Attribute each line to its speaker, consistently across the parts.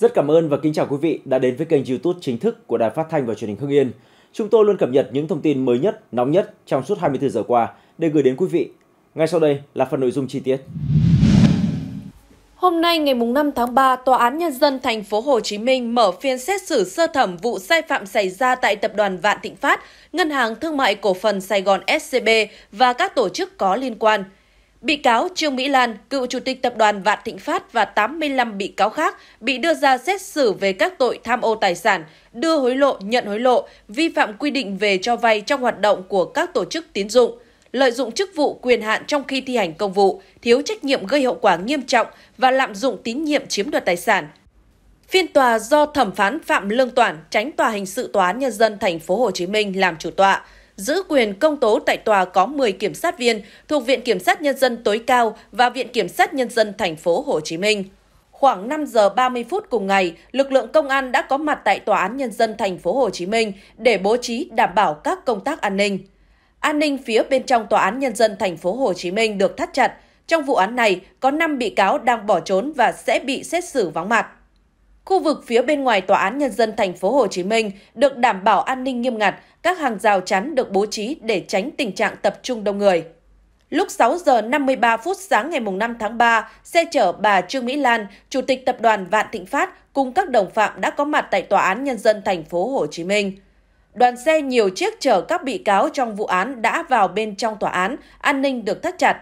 Speaker 1: Rất cảm ơn và kính chào quý vị đã đến với kênh YouTube chính thức của Đài Phát thanh và Truyền hình Hưng Yên. Chúng tôi luôn cập nhật những thông tin mới nhất, nóng nhất trong suốt 24 giờ qua để gửi đến quý vị. Ngay sau đây là phần nội dung chi tiết.
Speaker 2: Hôm nay ngày 5 tháng 3, Tòa án Nhân dân thành phố Hồ Chí Minh mở phiên xét xử sơ thẩm vụ sai phạm xảy ra tại Tập đoàn Vạn Thịnh Phát, Ngân hàng Thương mại Cổ phần Sài Gòn SCB và các tổ chức có liên quan – Bị cáo Trương Mỹ Lan, cựu chủ tịch tập đoàn Vạn Thịnh Phát và 85 bị cáo khác bị đưa ra xét xử về các tội tham ô tài sản, đưa hối lộ, nhận hối lộ, vi phạm quy định về cho vay trong hoạt động của các tổ chức tín dụng, lợi dụng chức vụ quyền hạn trong khi thi hành công vụ, thiếu trách nhiệm gây hậu quả nghiêm trọng và lạm dụng tín nhiệm chiếm đoạt tài sản. Phiên tòa do thẩm phán Phạm Lương Toản, tránh tòa hình sự tòa án nhân dân thành phố Hồ Chí Minh làm chủ tọa giữ quyền công tố tại tòa có 10 kiểm sát viên thuộc Viện Kiểm sát Nhân dân tối cao và Viện Kiểm sát Nhân dân thành phố Hồ Chí Minh. Khoảng 5 giờ 30 phút cùng ngày, lực lượng công an đã có mặt tại Tòa án Nhân dân thành phố Hồ Chí Minh để bố trí đảm bảo các công tác an ninh. An ninh phía bên trong Tòa án Nhân dân thành phố Hồ Chí Minh được thắt chặt. Trong vụ án này, có 5 bị cáo đang bỏ trốn và sẽ bị xét xử vắng mặt. Khu vực phía bên ngoài Tòa án Nhân dân thành phố Hồ Chí Minh được đảm bảo an ninh nghiêm ngặt, các hàng rào chắn được bố trí để tránh tình trạng tập trung đông người. Lúc 6 giờ 53 phút sáng ngày 5 tháng 3, xe chở bà Trương Mỹ Lan, Chủ tịch Tập đoàn Vạn Thịnh Phát cùng các đồng phạm đã có mặt tại Tòa án Nhân dân thành phố Hồ Chí Minh. Đoàn xe nhiều chiếc chở các bị cáo trong vụ án đã vào bên trong tòa án, an ninh được thắt chặt.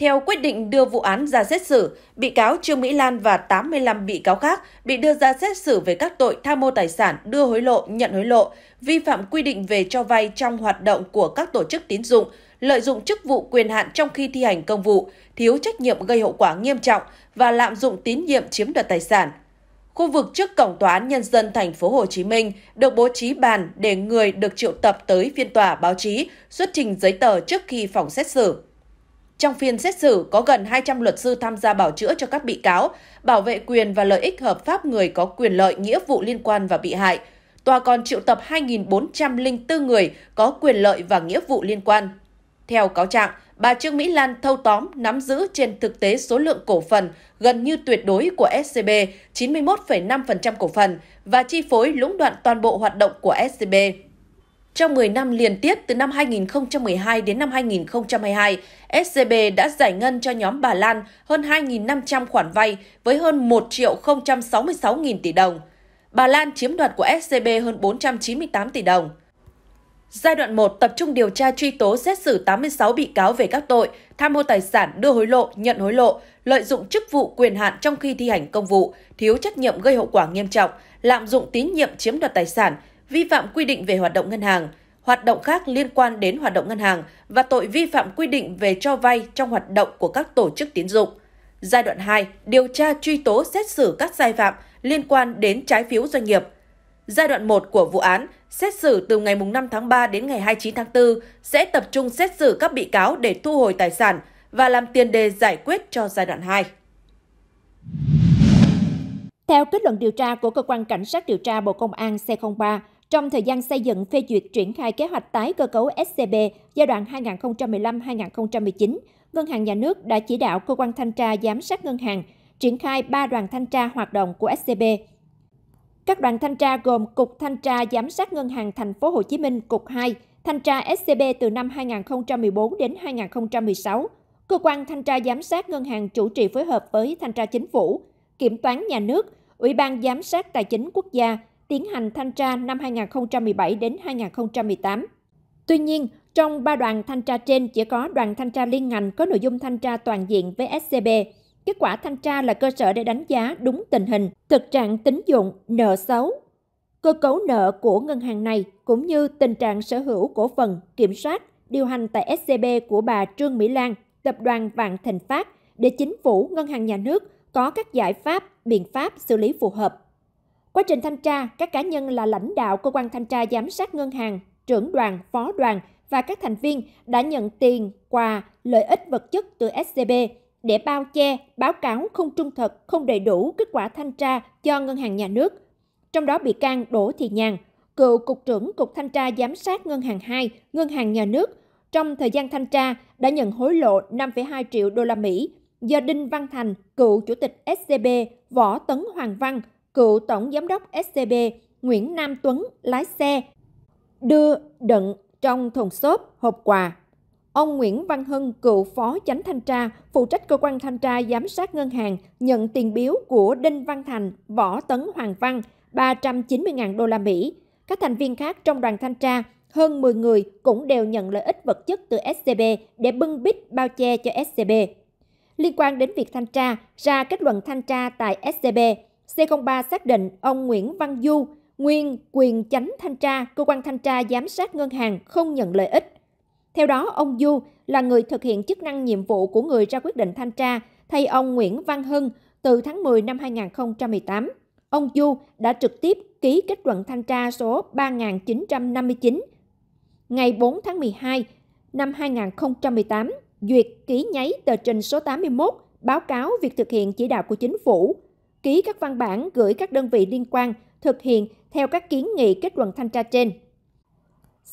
Speaker 2: Theo quyết định đưa vụ án ra xét xử, bị cáo Trương Mỹ Lan và 85 bị cáo khác bị đưa ra xét xử về các tội tham mô tài sản, đưa hối lộ, nhận hối lộ, vi phạm quy định về cho vay trong hoạt động của các tổ chức tín dụng, lợi dụng chức vụ quyền hạn trong khi thi hành công vụ, thiếu trách nhiệm gây hậu quả nghiêm trọng và lạm dụng tín nhiệm chiếm đoạt tài sản. Khu vực trước cổng tòa án nhân dân thành phố Hồ Chí Minh được bố trí bàn để người được triệu tập tới phiên tòa báo chí xuất trình giấy tờ trước khi phòng xét xử. Trong phiên xét xử, có gần 200 luật sư tham gia bảo chữa cho các bị cáo, bảo vệ quyền và lợi ích hợp pháp người có quyền lợi nghĩa vụ liên quan và bị hại. Tòa còn triệu tập 2.404 người có quyền lợi và nghĩa vụ liên quan. Theo cáo trạng, bà Trương Mỹ Lan thâu tóm, nắm giữ trên thực tế số lượng cổ phần gần như tuyệt đối của SCB, 91,5% cổ phần, và chi phối lũng đoạn toàn bộ hoạt động của SCB. Trong 10 năm liên tiếp từ năm 2012 đến năm 2022, SCB đã giải ngân cho nhóm Bà Lan hơn 2.500 khoản vay với hơn 1 triệu 066.000 tỷ đồng. Bà Lan chiếm đoạt của SCB hơn 498 tỷ đồng. Giai đoạn 1 tập trung điều tra truy tố xét xử 86 bị cáo về các tội tham mô tài sản, đưa hối lộ, nhận hối lộ, lợi dụng chức vụ quyền hạn trong khi thi hành công vụ, thiếu trách nhiệm gây hậu quả nghiêm trọng, lạm dụng tín nhiệm chiếm đoạt tài sản, vi phạm quy định về hoạt động ngân hàng, hoạt động khác liên quan đến hoạt động ngân hàng và tội vi phạm quy định về cho vay trong hoạt động của các tổ chức tiến dụng. Giai đoạn 2, điều tra truy tố xét xử các sai phạm liên quan đến trái phiếu doanh nghiệp. Giai đoạn 1 của vụ án xét xử từ ngày 5 tháng 3 đến ngày 29 tháng 4 sẽ tập trung xét xử các bị cáo để thu hồi tài sản và làm tiền đề
Speaker 3: giải quyết cho giai đoạn 2. Theo kết luận điều tra của Cơ quan Cảnh sát điều tra Bộ Công an C03, trong thời gian xây dựng phê duyệt triển khai kế hoạch tái cơ cấu SCB giai đoạn 2015-2019, Ngân hàng Nhà nước đã chỉ đạo cơ quan thanh tra giám sát ngân hàng triển khai 3 đoàn thanh tra hoạt động của SCB. Các đoàn thanh tra gồm Cục Thanh tra giám sát ngân hàng thành phố Hồ Chí Minh Cục 2, thanh tra SCB từ năm 2014 đến 2016, cơ quan thanh tra giám sát ngân hàng chủ trì phối hợp với thanh tra chính phủ, kiểm toán nhà nước, Ủy ban giám sát tài chính quốc gia tiến hành thanh tra năm 2017 đến 2018. Tuy nhiên, trong ba đoàn thanh tra trên chỉ có đoàn thanh tra liên ngành có nội dung thanh tra toàn diện với SCB. Kết quả thanh tra là cơ sở để đánh giá đúng tình hình, thực trạng tín dụng, nợ xấu, cơ cấu nợ của ngân hàng này cũng như tình trạng sở hữu cổ phần, kiểm soát, điều hành tại SCB của bà Trương Mỹ Lan, tập đoàn Vạn Thịnh Phát để chính phủ, ngân hàng nhà nước có các giải pháp, biện pháp xử lý phù hợp. Quá trình thanh tra, các cá nhân là lãnh đạo cơ quan thanh tra giám sát ngân hàng, trưởng đoàn, phó đoàn và các thành viên đã nhận tiền, quà, lợi ích vật chất từ SCB để bao che, báo cáo không trung thực, không đầy đủ kết quả thanh tra cho ngân hàng nhà nước. Trong đó bị can Đỗ Thị Nhàn, cựu cục trưởng cục thanh tra giám sát ngân hàng 2, ngân hàng nhà nước, trong thời gian thanh tra đã nhận hối lộ 5,2 triệu đô la Mỹ do Đinh Văn Thành, cựu chủ tịch SCB Võ Tấn Hoàng Văn, cựu tổng giám đốc SCB Nguyễn Nam Tuấn lái xe đưa đựng trong thùng xốp hộp quà. Ông Nguyễn Văn Hưng, cựu phó chánh thanh tra, phụ trách cơ quan thanh tra giám sát ngân hàng, nhận tiền biếu của Đinh Văn Thành, Võ Tấn Hoàng Văn 390.000 đô la Mỹ. Các thành viên khác trong đoàn thanh tra, hơn 10 người cũng đều nhận lợi ích vật chất từ SCB để bưng bít bao che cho SCB. Liên quan đến việc thanh tra, ra kết luận thanh tra tại SCB, C03 xác định ông Nguyễn Văn Du, nguyên quyền chánh thanh tra, cơ quan thanh tra giám sát ngân hàng không nhận lợi ích. Theo đó, ông Du là người thực hiện chức năng nhiệm vụ của người ra quyết định thanh tra thay ông Nguyễn Văn Hưng từ tháng 10 năm 2018. Ông Du đã trực tiếp ký kết luận thanh tra số 3959 ngày 4 tháng 12 năm 2018 duyệt ký nháy tờ trình số 81 báo cáo việc thực hiện chỉ đạo của chính phủ ký các văn bản gửi các đơn vị liên quan thực hiện theo các kiến nghị kết luận thanh tra trên.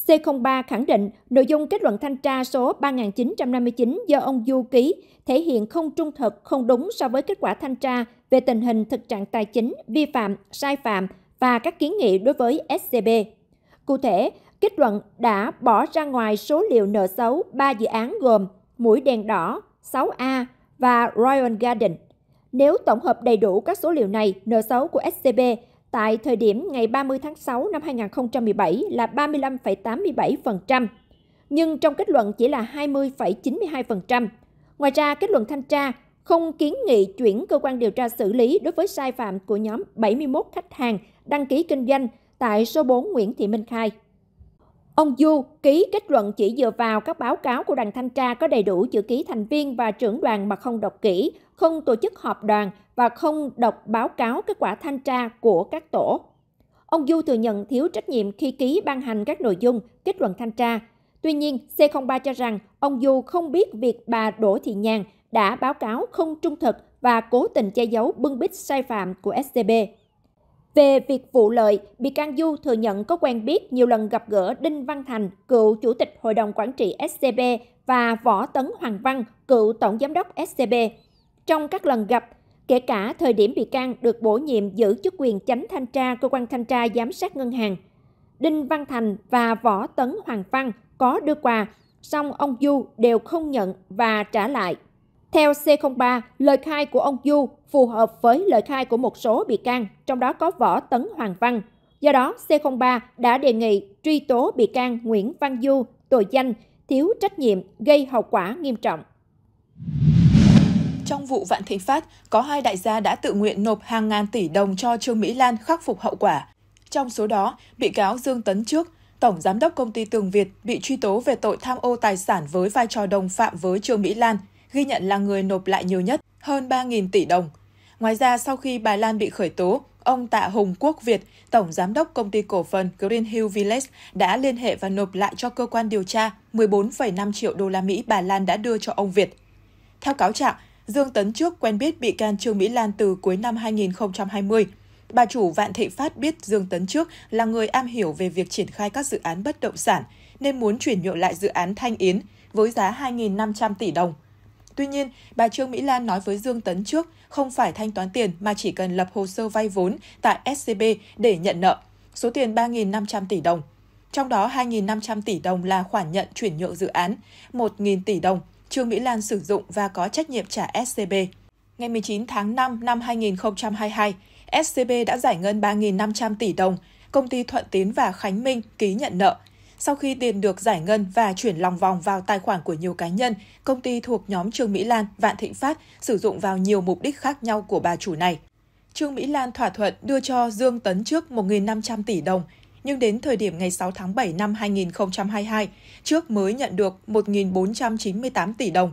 Speaker 3: C03 khẳng định nội dung kết luận thanh tra số 3959 do ông Du ký thể hiện không trung thực, không đúng so với kết quả thanh tra về tình hình thực trạng tài chính, vi phạm, sai phạm và các kiến nghị đối với SCB. Cụ thể, kết luận đã bỏ ra ngoài số liệu nợ xấu 3 dự án gồm Mũi Đèn Đỏ, 6A và Royal Garden. Nếu tổng hợp đầy đủ các số liệu này, nợ xấu của SCB tại thời điểm ngày 30 tháng 6 năm 2017 là 35,87%, nhưng trong kết luận chỉ là 20,92%. Ngoài ra, kết luận thanh tra không kiến nghị chuyển cơ quan điều tra xử lý đối với sai phạm của nhóm 71 khách hàng đăng ký kinh doanh tại số 4 Nguyễn Thị Minh Khai. Ông Du ký kết luận chỉ dựa vào các báo cáo của đoàn thanh tra có đầy đủ chữ ký thành viên và trưởng đoàn mà không đọc kỹ, không tổ chức họp đoàn và không đọc báo cáo kết quả thanh tra của các tổ. Ông Du thừa nhận thiếu trách nhiệm khi ký ban hành các nội dung kết luận thanh tra. Tuy nhiên, C03 cho rằng ông Du không biết việc bà Đỗ Thị Nhàn đã báo cáo không trung thực và cố tình che giấu bưng bít sai phạm của SCB. Về việc vụ lợi, bị can Du thừa nhận có quen biết nhiều lần gặp gỡ Đinh Văn Thành, cựu chủ tịch hội đồng quản trị SCB và Võ Tấn Hoàng Văn, cựu tổng giám đốc SCB trong các lần gặp, kể cả thời điểm bị can được bổ nhiệm giữ chức quyền chánh thanh tra cơ quan thanh tra giám sát ngân hàng. Đinh Văn Thành và Võ Tấn Hoàng Văn có đưa quà, song ông Du đều không nhận và trả lại. Theo C03, lời khai của ông Du phù hợp với lời khai của một số bị can, trong đó có Võ Tấn Hoàng Văn. Do đó, C03 đã đề nghị truy tố bị can Nguyễn Văn Du tội danh thiếu trách nhiệm gây hậu quả nghiêm trọng
Speaker 1: trong vụ Vạn Thịnh Phát, có hai đại gia đã tự nguyện nộp hàng ngàn tỷ đồng cho Trương Mỹ Lan khắc phục hậu quả. Trong số đó, bị cáo Dương Tấn Trước, Tổng Giám đốc Công ty Tường Việt bị truy tố về tội tham ô tài sản với vai trò đồng phạm với Trương Mỹ Lan, ghi nhận là người nộp lại nhiều nhất, hơn 3.000 tỷ đồng. Ngoài ra, sau khi bà Lan bị khởi tố, ông Tạ Hùng Quốc Việt, Tổng Giám đốc Công ty Cổ phần Green Hill Village đã liên hệ và nộp lại cho cơ quan điều tra 14,5 triệu đô la Mỹ bà Lan đã đưa cho ông Việt. Theo cáo trạng, Dương Tấn trước quen biết bị can Trương Mỹ Lan từ cuối năm 2020. Bà chủ Vạn thị Phát biết Dương Tấn trước là người am hiểu về việc triển khai các dự án bất động sản, nên muốn chuyển nhượng lại dự án Thanh Yến với giá 2.500 tỷ đồng. Tuy nhiên, bà Trương Mỹ Lan nói với Dương Tấn trước không phải thanh toán tiền mà chỉ cần lập hồ sơ vay vốn tại SCB để nhận nợ, số tiền 3.500 tỷ đồng. Trong đó 2.500 tỷ đồng là khoản nhận chuyển nhượng dự án, 1.000 tỷ đồng Trương Mỹ Lan sử dụng và có trách nhiệm trả SCB. Ngày 19 tháng 5 năm 2022, SCB đã giải ngân 3.500 tỷ đồng, công ty Thuận Tiến và Khánh Minh ký nhận nợ. Sau khi tiền được giải ngân và chuyển lòng vòng vào tài khoản của nhiều cá nhân, công ty thuộc nhóm Trương Mỹ Lan, Vạn Thịnh Phát sử dụng vào nhiều mục đích khác nhau của bà chủ này. Trương Mỹ Lan thỏa thuận đưa cho Dương Tấn trước 1.500 tỷ đồng, nhưng đến thời điểm ngày 6 tháng 7 năm 2022, trước mới nhận được 1.498 tỷ đồng.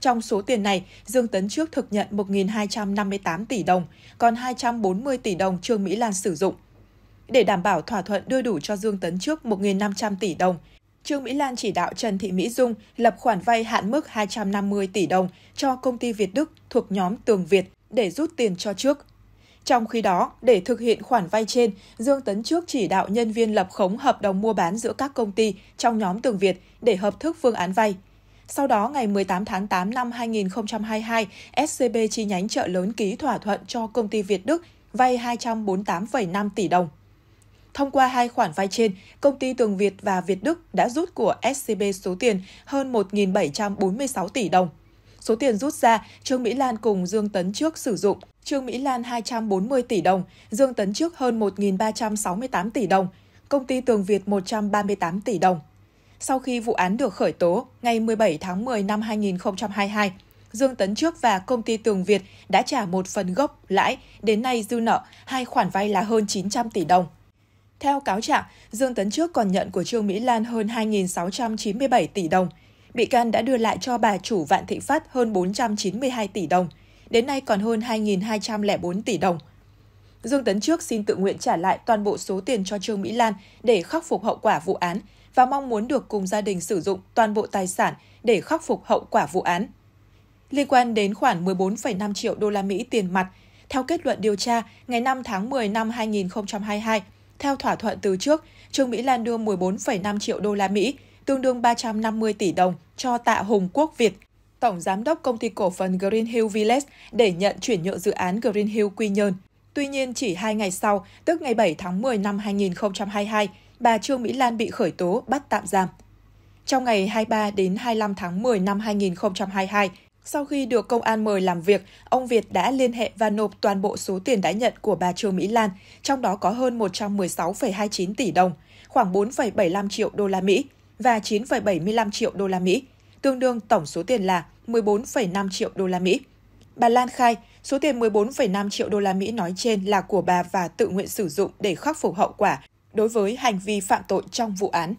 Speaker 1: Trong số tiền này, Dương Tấn trước thực nhận 1.258 tỷ đồng, còn 240 tỷ đồng Trương Mỹ Lan sử dụng. Để đảm bảo thỏa thuận đưa đủ cho Dương Tấn trước 1.500 tỷ đồng, Trương Mỹ Lan chỉ đạo Trần Thị Mỹ Dung lập khoản vay hạn mức 250 tỷ đồng cho công ty Việt Đức thuộc nhóm Tường Việt để rút tiền cho trước trong khi đó, để thực hiện khoản vay trên, Dương Tấn Trước chỉ đạo nhân viên lập khống hợp đồng mua bán giữa các công ty trong nhóm Tường Việt để hợp thức phương án vay. Sau đó, ngày 18 tháng 8 năm 2022, SCB chi nhánh chợ lớn ký thỏa thuận cho công ty Việt Đức vay 248,5 tỷ đồng. Thông qua hai khoản vay trên, công ty Tường Việt và Việt Đức đã rút của SCB số tiền hơn 1.746 tỷ đồng. Số tiền rút ra, Trương Mỹ Lan cùng Dương Tấn Trước sử dụng. Trương Mỹ Lan 240 tỷ đồng, Dương Tấn Trước hơn 1.368 tỷ đồng, công ty Tường Việt 138 tỷ đồng. Sau khi vụ án được khởi tố, ngày 17 tháng 10 năm 2022, Dương Tấn Trước và công ty Tường Việt đã trả một phần gốc lãi, đến nay dư nợ hai khoản vay là hơn 900 tỷ đồng. Theo cáo trạng, Dương Tấn Trước còn nhận của Trương Mỹ Lan hơn 2.697 tỷ đồng – bị can đã đưa lại cho bà chủ Vạn Thịnh Phát hơn 492 tỷ đồng, đến nay còn hơn 2.204 tỷ đồng. Dương Tấn Trước xin tự nguyện trả lại toàn bộ số tiền cho Trương Mỹ Lan để khắc phục hậu quả vụ án và mong muốn được cùng gia đình sử dụng toàn bộ tài sản để khắc phục hậu quả vụ án. Liên quan đến khoảng 14,5 triệu đô la Mỹ tiền mặt, theo kết luận điều tra ngày 5 tháng 10 năm 2022, theo thỏa thuận từ trước, Trương Mỹ Lan đưa 14,5 triệu đô la Mỹ tương đương 350 tỷ đồng cho Tạ Hùng Quốc Việt, tổng giám đốc công ty cổ phần Green Hill Village để nhận chuyển nhượng dự án Green Hill Quy Nhơn. Tuy nhiên, chỉ hai ngày sau, tức ngày 7 tháng 10 năm 2022, bà Trương Mỹ Lan bị khởi tố bắt tạm giam. Trong ngày 23 đến 25 tháng 10 năm 2022, sau khi được công an mời làm việc, ông Việt đã liên hệ và nộp toàn bộ số tiền đã nhận của bà Trương Mỹ Lan, trong đó có hơn 116,29 tỷ đồng, khoảng 4,75 triệu đô la Mỹ và 9,75 triệu đô la Mỹ, tương đương tổng số tiền là 14,5 triệu đô la Mỹ. Bà Lan khai, số tiền 14,5 triệu đô la Mỹ nói trên là của bà và tự nguyện sử dụng để khắc phục hậu quả đối với hành vi phạm tội trong vụ án.